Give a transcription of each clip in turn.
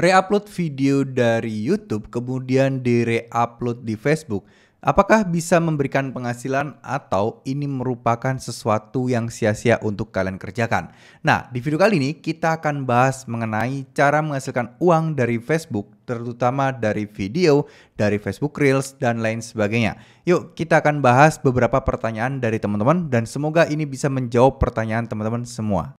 reupload video dari YouTube kemudian direupload di Facebook, apakah bisa memberikan penghasilan atau ini merupakan sesuatu yang sia-sia untuk kalian kerjakan? Nah, di video kali ini kita akan bahas mengenai cara menghasilkan uang dari Facebook terutama dari video, dari Facebook Reels, dan lain sebagainya. Yuk, kita akan bahas beberapa pertanyaan dari teman-teman dan semoga ini bisa menjawab pertanyaan teman-teman semua.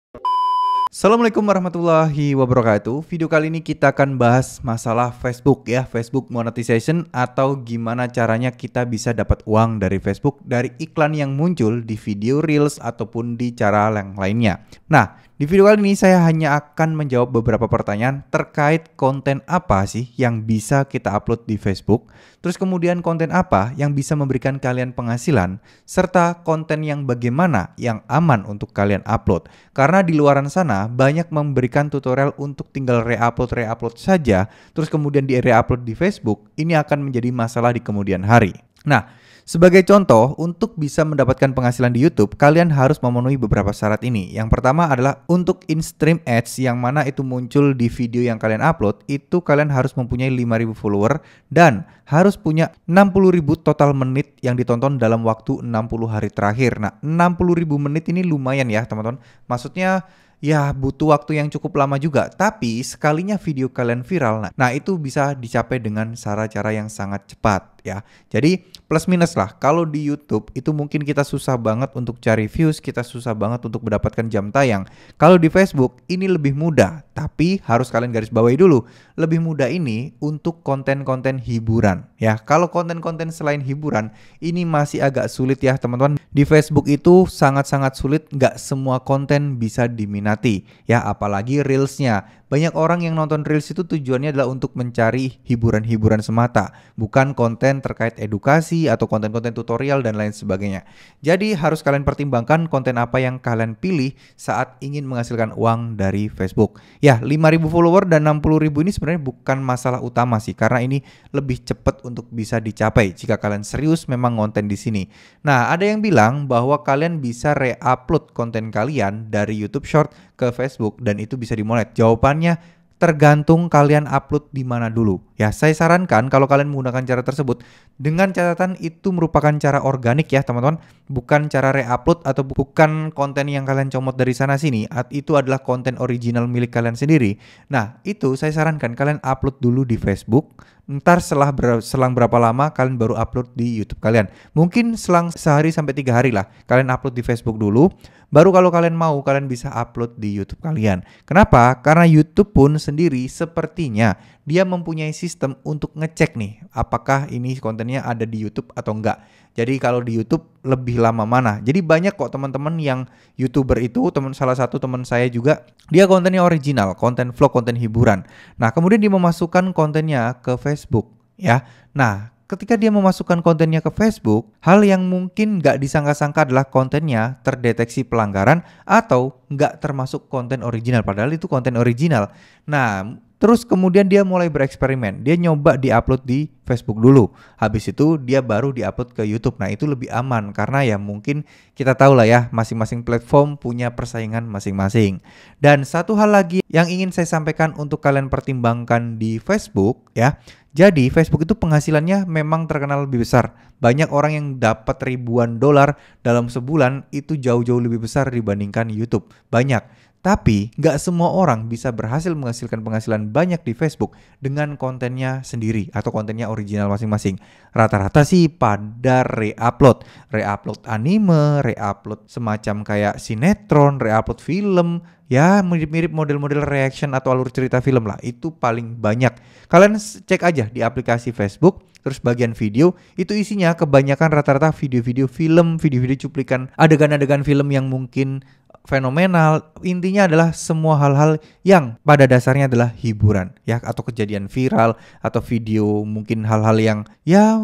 Assalamualaikum warahmatullahi wabarakatuh. Video kali ini kita akan bahas masalah Facebook ya, Facebook monetization atau gimana caranya kita bisa dapat uang dari Facebook dari iklan yang muncul di video Reels ataupun di cara yang lainnya. Nah, di video kali ini saya hanya akan menjawab beberapa pertanyaan terkait konten apa sih yang bisa kita upload di Facebook, terus kemudian konten apa yang bisa memberikan kalian penghasilan, serta konten yang bagaimana yang aman untuk kalian upload. Karena di luaran sana banyak memberikan tutorial untuk tinggal reupload-reupload saja, terus kemudian di reupload di Facebook, ini akan menjadi masalah di kemudian hari. Nah, sebagai contoh, untuk bisa mendapatkan penghasilan di YouTube, kalian harus memenuhi beberapa syarat ini. Yang pertama adalah untuk in-stream ads yang mana itu muncul di video yang kalian upload, itu kalian harus mempunyai 5000 follower dan harus punya 60.000 total menit yang ditonton dalam waktu 60 hari terakhir. Nah, 60.000 menit ini lumayan ya, teman-teman. Maksudnya ya butuh waktu yang cukup lama juga. Tapi sekalinya video kalian viral, nah, nah itu bisa dicapai dengan cara-cara yang sangat cepat ya. Jadi plus minus lah. Kalau di YouTube itu mungkin kita susah banget untuk cari views, kita susah banget untuk mendapatkan jam tayang. Kalau di Facebook ini lebih mudah, tapi harus kalian garis bawahi dulu. Lebih mudah ini untuk konten-konten hiburan. Ya, kalau konten-konten selain hiburan ini masih agak sulit ya teman-teman. Di Facebook itu sangat-sangat sulit, nggak semua konten bisa diminati. Ya, apalagi reelsnya. Banyak orang yang nonton reels itu tujuannya adalah untuk mencari hiburan-hiburan semata, bukan konten terkait edukasi atau konten-konten tutorial dan lain sebagainya. Jadi harus kalian pertimbangkan konten apa yang kalian pilih saat ingin menghasilkan uang dari Facebook. Ya, 5000 follower dan 60000 ini sebenarnya bukan masalah utama sih karena ini lebih cepat untuk bisa dicapai jika kalian serius memang konten di sini. Nah, ada yang bilang bahwa kalian bisa re-upload konten kalian dari YouTube Short ke Facebook dan itu bisa dimonet? Jawabannya tergantung kalian upload di mana dulu. Ya, saya sarankan kalau kalian menggunakan cara tersebut dengan catatan itu merupakan cara organik ya, teman-teman, bukan cara reupload atau bukan konten yang kalian comot dari sana sini, itu adalah konten original milik kalian sendiri. Nah, itu saya sarankan kalian upload dulu di Facebook ntar setelah ber selang berapa lama kalian baru upload di YouTube kalian. Mungkin selang sehari sampai tiga hari lah kalian upload di Facebook dulu. Baru kalau kalian mau kalian bisa upload di YouTube kalian. Kenapa? Karena YouTube pun sendiri sepertinya dia mempunyai sistem untuk ngecek nih apakah ini kontennya ada di YouTube atau enggak. Jadi kalau di YouTube lebih lama mana. Jadi banyak kok teman-teman yang YouTuber itu, teman salah satu teman saya juga, dia kontennya original, konten vlog, konten hiburan. Nah, kemudian dia memasukkan kontennya ke Facebook, ya. Nah, ketika dia memasukkan kontennya ke Facebook, hal yang mungkin nggak disangka-sangka adalah kontennya terdeteksi pelanggaran atau nggak termasuk konten original, padahal itu konten original. Nah, Terus kemudian dia mulai bereksperimen. Dia nyoba diupload di Facebook dulu. Habis itu dia baru diupload ke YouTube. Nah, itu lebih aman karena ya mungkin kita tahu lah ya, masing-masing platform punya persaingan masing-masing. Dan satu hal lagi yang ingin saya sampaikan untuk kalian pertimbangkan di Facebook ya. Jadi Facebook itu penghasilannya memang terkenal lebih besar. Banyak orang yang dapat ribuan dolar dalam sebulan itu jauh-jauh lebih besar dibandingkan YouTube. Banyak. Tapi nggak semua orang bisa berhasil menghasilkan penghasilan banyak di Facebook dengan kontennya sendiri atau kontennya original masing-masing. Rata-rata sih pada reupload, reupload anime, reupload semacam kayak sinetron, reupload film, ya mirip-mirip model-model reaction atau alur cerita film lah. Itu paling banyak. Kalian cek aja di aplikasi Facebook terus bagian video itu isinya kebanyakan rata-rata video-video film, video-video cuplikan adegan-adegan film yang mungkin fenomenal. Intinya adalah semua hal-hal yang pada dasarnya adalah hiburan ya atau kejadian viral atau video mungkin hal-hal yang ya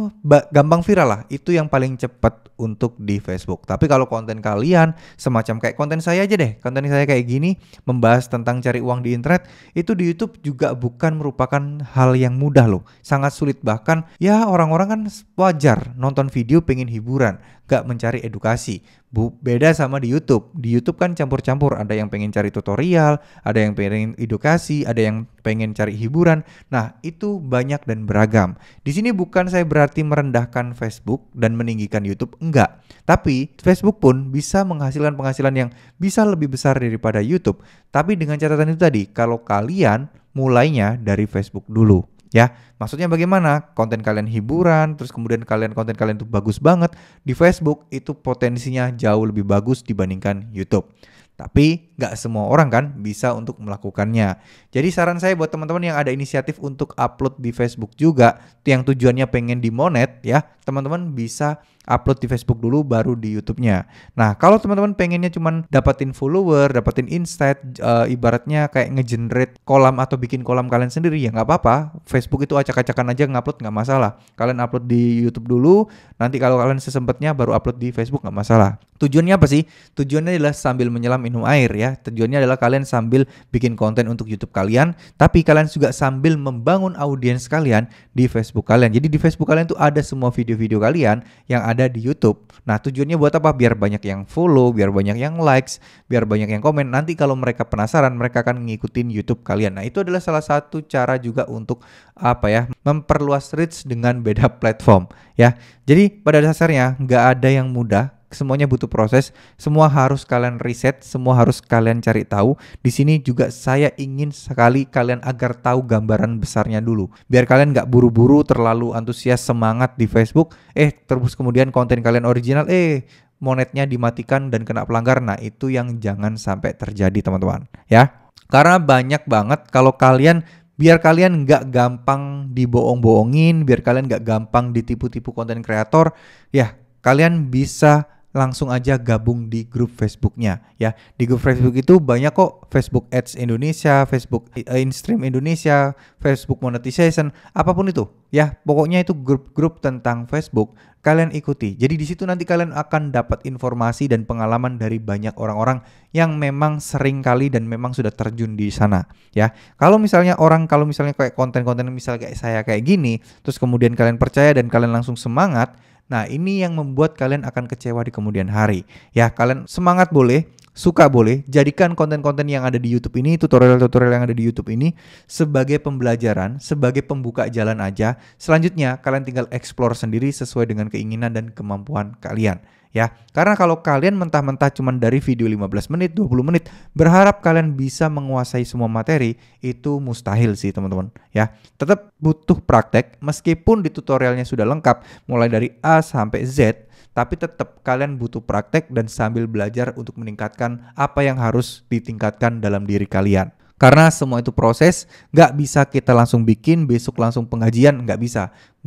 gampang viral lah. Itu yang paling cepat untuk di Facebook. Tapi kalau konten kalian semacam kayak konten saya aja deh, konten saya kayak gini membahas tentang cari uang di internet, itu di YouTube juga bukan merupakan hal yang mudah loh. Sangat sulit bahkan ya orang-orang kan wajar nonton video pengen hiburan, gak mencari edukasi. Bu, beda sama di YouTube. Di YouTube kan campur-campur, ada yang pengen cari tutorial, ada yang pengen edukasi, ada yang pengen cari hiburan. Nah, itu banyak dan beragam. Di sini bukan saya berarti merendahkan Facebook dan meninggikan YouTube, enggak. Tapi Facebook pun bisa menghasilkan penghasilan yang bisa lebih besar daripada YouTube. Tapi dengan catatan itu tadi, kalau kalian mulainya dari Facebook dulu ya. Maksudnya bagaimana? Konten kalian hiburan, terus kemudian kalian konten kalian itu bagus banget di Facebook itu potensinya jauh lebih bagus dibandingkan YouTube. Tapi nggak semua orang kan bisa untuk melakukannya. Jadi saran saya buat teman-teman yang ada inisiatif untuk upload di Facebook juga, yang tujuannya pengen dimonet ya, teman-teman bisa upload di Facebook dulu baru di YouTube-nya. Nah, kalau teman-teman pengennya cuman dapatin follower, dapatin insight, uh, ibaratnya kayak ngegenerate kolam atau bikin kolam kalian sendiri ya nggak apa-apa. Facebook itu acak-acakan aja ngupload nggak masalah. Kalian upload di YouTube dulu, nanti kalau kalian sesempatnya baru upload di Facebook nggak masalah. Tujuannya apa sih? Tujuannya adalah sambil menyelam minum air ya. Tujuannya adalah kalian sambil bikin konten untuk YouTube kalian, tapi kalian juga sambil membangun audiens kalian di Facebook kalian. Jadi di Facebook kalian tuh ada semua video-video kalian yang ada ada di YouTube. Nah, tujuannya buat apa? Biar banyak yang follow, biar banyak yang likes, biar banyak yang komen. Nanti kalau mereka penasaran, mereka akan ngikutin YouTube kalian. Nah, itu adalah salah satu cara juga untuk apa ya? Memperluas reach dengan beda platform, ya. Jadi, pada dasarnya nggak ada yang mudah, semuanya butuh proses, semua harus kalian riset, semua harus kalian cari tahu. Di sini juga saya ingin sekali kalian agar tahu gambaran besarnya dulu, biar kalian nggak buru-buru terlalu antusias semangat di Facebook, eh terus kemudian konten kalian original, eh monetnya dimatikan dan kena pelanggar. Nah itu yang jangan sampai terjadi teman-teman, ya. Karena banyak banget kalau kalian biar kalian nggak gampang dibohong-bohongin, biar kalian nggak gampang ditipu-tipu konten kreator, ya kalian bisa langsung aja gabung di grup Facebooknya ya. Di grup Facebook itu banyak kok Facebook Ads Indonesia, Facebook eh, InStream Indonesia, Facebook Monetization, apapun itu ya. Pokoknya itu grup-grup tentang Facebook kalian ikuti. Jadi di situ nanti kalian akan dapat informasi dan pengalaman dari banyak orang-orang yang memang sering kali dan memang sudah terjun di sana ya. Kalau misalnya orang kalau misalnya kayak konten-konten misalnya kayak saya kayak gini, terus kemudian kalian percaya dan kalian langsung semangat, Nah, ini yang membuat kalian akan kecewa di kemudian hari. Ya, kalian semangat boleh, suka boleh, jadikan konten-konten yang ada di YouTube ini, tutorial-tutorial yang ada di YouTube ini sebagai pembelajaran, sebagai pembuka jalan aja. Selanjutnya kalian tinggal explore sendiri sesuai dengan keinginan dan kemampuan kalian ya. Karena kalau kalian mentah-mentah cuman dari video 15 menit, 20 menit berharap kalian bisa menguasai semua materi itu mustahil sih teman-teman ya. Tetap butuh praktek meskipun di tutorialnya sudah lengkap mulai dari A sampai Z tapi tetap kalian butuh praktek dan sambil belajar untuk meningkatkan apa yang harus ditingkatkan dalam diri kalian. Karena semua itu proses, nggak bisa kita langsung bikin, besok langsung pengajian, nggak bisa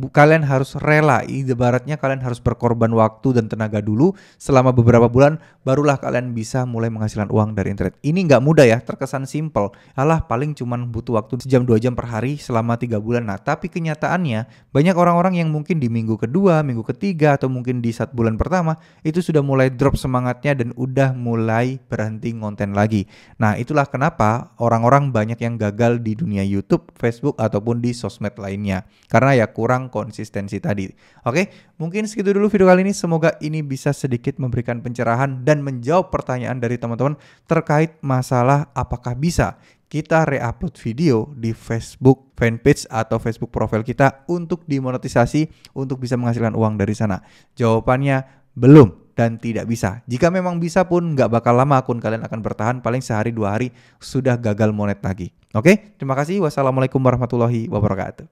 kalian harus rela ibaratnya kalian harus berkorban waktu dan tenaga dulu selama beberapa bulan barulah kalian bisa mulai menghasilkan uang dari internet ini nggak mudah ya terkesan simple alah paling cuman butuh waktu sejam dua jam per hari selama tiga bulan nah tapi kenyataannya banyak orang-orang yang mungkin di minggu kedua minggu ketiga atau mungkin di saat bulan pertama itu sudah mulai drop semangatnya dan udah mulai berhenti ngonten lagi nah itulah kenapa orang-orang banyak yang gagal di dunia YouTube Facebook ataupun di sosmed lainnya karena ya kurang konsistensi tadi. Oke, mungkin segitu dulu video kali ini. Semoga ini bisa sedikit memberikan pencerahan dan menjawab pertanyaan dari teman-teman terkait masalah apakah bisa kita reupload video di Facebook fanpage atau Facebook profile kita untuk dimonetisasi untuk bisa menghasilkan uang dari sana? Jawabannya belum dan tidak bisa. Jika memang bisa pun nggak bakal lama akun kalian akan bertahan paling sehari dua hari sudah gagal monet lagi. Oke, terima kasih. Wassalamualaikum warahmatullahi wabarakatuh.